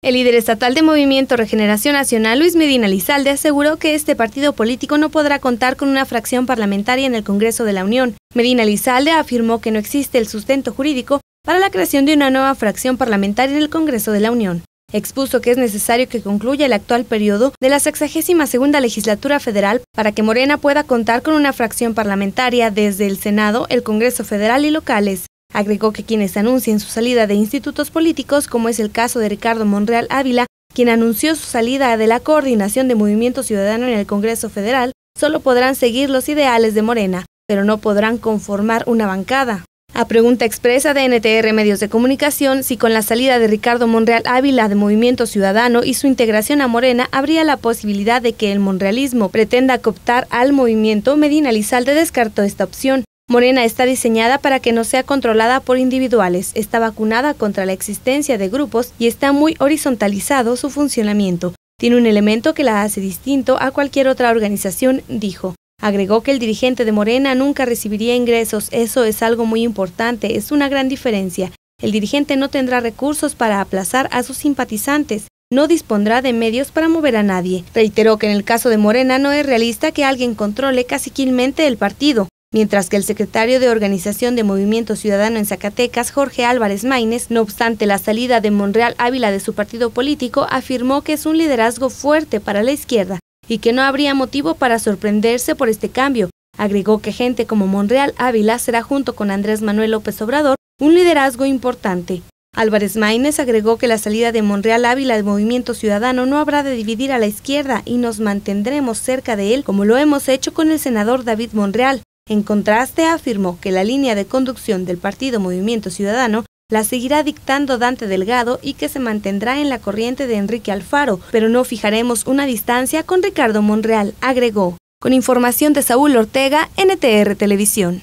El líder estatal de Movimiento Regeneración Nacional, Luis Medina Lizalde, aseguró que este partido político no podrá contar con una fracción parlamentaria en el Congreso de la Unión. Medina Lizalde afirmó que no existe el sustento jurídico para la creación de una nueva fracción parlamentaria en el Congreso de la Unión. Expuso que es necesario que concluya el actual periodo de la 62 legislatura federal para que Morena pueda contar con una fracción parlamentaria desde el Senado, el Congreso federal y locales. Agregó que quienes anuncien su salida de institutos políticos, como es el caso de Ricardo Monreal Ávila, quien anunció su salida de la coordinación de Movimiento Ciudadano en el Congreso Federal, solo podrán seguir los ideales de Morena, pero no podrán conformar una bancada. A pregunta expresa de NTR Medios de Comunicación si con la salida de Ricardo Monreal Ávila de Movimiento Ciudadano y su integración a Morena habría la posibilidad de que el monrealismo pretenda cooptar al movimiento, Medina Lizalde descartó esta opción. Morena está diseñada para que no sea controlada por individuales, está vacunada contra la existencia de grupos y está muy horizontalizado su funcionamiento. Tiene un elemento que la hace distinto a cualquier otra organización, dijo. Agregó que el dirigente de Morena nunca recibiría ingresos, eso es algo muy importante, es una gran diferencia. El dirigente no tendrá recursos para aplazar a sus simpatizantes, no dispondrá de medios para mover a nadie. Reiteró que en el caso de Morena no es realista que alguien controle quilmente el partido. Mientras que el secretario de Organización de Movimiento Ciudadano en Zacatecas, Jorge Álvarez Maínez, no obstante la salida de Monreal Ávila de su partido político, afirmó que es un liderazgo fuerte para la izquierda y que no habría motivo para sorprenderse por este cambio. Agregó que gente como Monreal Ávila será junto con Andrés Manuel López Obrador un liderazgo importante. Álvarez Maínez agregó que la salida de Monreal Ávila del Movimiento Ciudadano no habrá de dividir a la izquierda y nos mantendremos cerca de él como lo hemos hecho con el senador David Monreal. En contraste, afirmó que la línea de conducción del partido Movimiento Ciudadano la seguirá dictando Dante Delgado y que se mantendrá en la corriente de Enrique Alfaro, pero no fijaremos una distancia con Ricardo Monreal, agregó. Con información de Saúl Ortega, NTR Televisión.